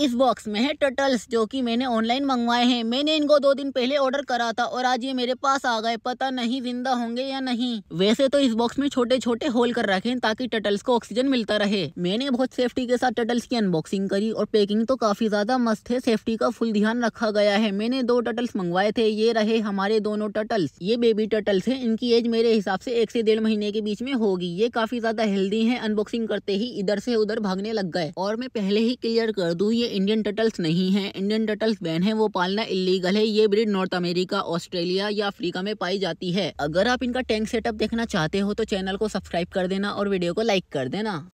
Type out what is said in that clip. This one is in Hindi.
इस बॉक्स में है टटल्स जो कि मैंने ऑनलाइन मंगवाए हैं मैंने इनको दो दिन पहले ऑर्डर करा था और आज ये मेरे पास आ गए पता नहीं जिंदा होंगे या नहीं वैसे तो इस बॉक्स में छोटे छोटे होल कर रखे ताकि टटल्स को ऑक्सीजन मिलता रहे मैंने बहुत सेफ्टी के साथ टटल्स की अनबॉक्सिंग करी और पैकिंग तो काफी ज्यादा मस्त है सेफ्टी का फुल ध्यान रखा गया है मैंने दो टटल्स मंगवाए थे ये रहे हमारे दोनों टटल्स ये बेबी टटल्स है इनकी एज मेरे हिसाब से एक से डेढ़ महीने के बीच में होगी ये काफी ज्यादा हेल्दी है अनबॉक्सिंग करते ही इधर से उधर भागने लग गए और मैं पहले ही क्लियर कर दू ये इंडियन टटल्स नहीं हैं इंडियन टटल्स बैन है वो पालना इलीगल है ये ब्रिड नॉर्थ अमेरिका ऑस्ट्रेलिया या अफ्रीका में पाई जाती है अगर आप इनका टैंक सेटअप देखना चाहते हो तो चैनल को सब्सक्राइब कर देना और वीडियो को लाइक कर देना